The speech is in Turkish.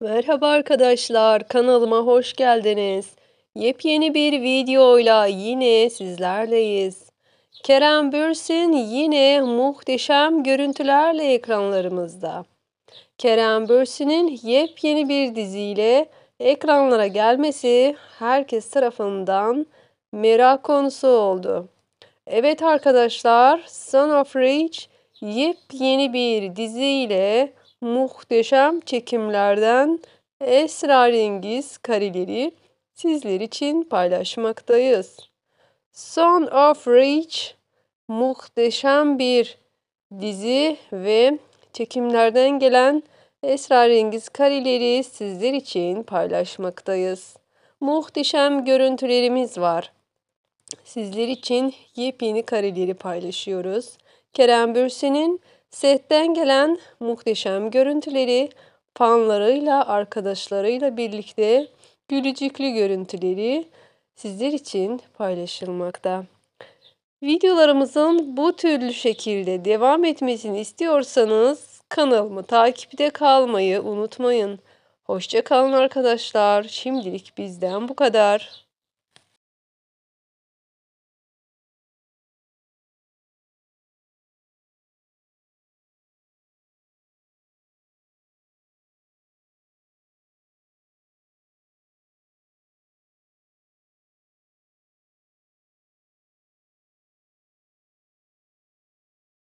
Merhaba arkadaşlar, kanalıma hoş geldiniz. Yepyeni bir videoyla yine sizlerleyiz. Kerem Bürsin yine muhteşem görüntülerle ekranlarımızda. Kerem Bürsin'in yepyeni bir diziyle ekranlara gelmesi herkes tarafından merak konusu oldu. Evet arkadaşlar, Son of Reach yepyeni bir diziyle muhteşem çekimlerden esrarengiz kareleri sizler için paylaşmaktayız. Son of Reach muhteşem bir dizi ve çekimlerden gelen esrarengiz kareleri sizler için paylaşmaktayız. Muhteşem görüntülerimiz var. Sizler için yepyeni kareleri paylaşıyoruz. Kerem Bürsin'in Setten gelen muhteşem görüntüleri, fanlarıyla, arkadaşlarıyla birlikte gülücüklü görüntüleri sizler için paylaşılmakta. Videolarımızın bu türlü şekilde devam etmesini istiyorsanız kanalımı takipte kalmayı unutmayın. Hoşçakalın arkadaşlar. Şimdilik bizden bu kadar.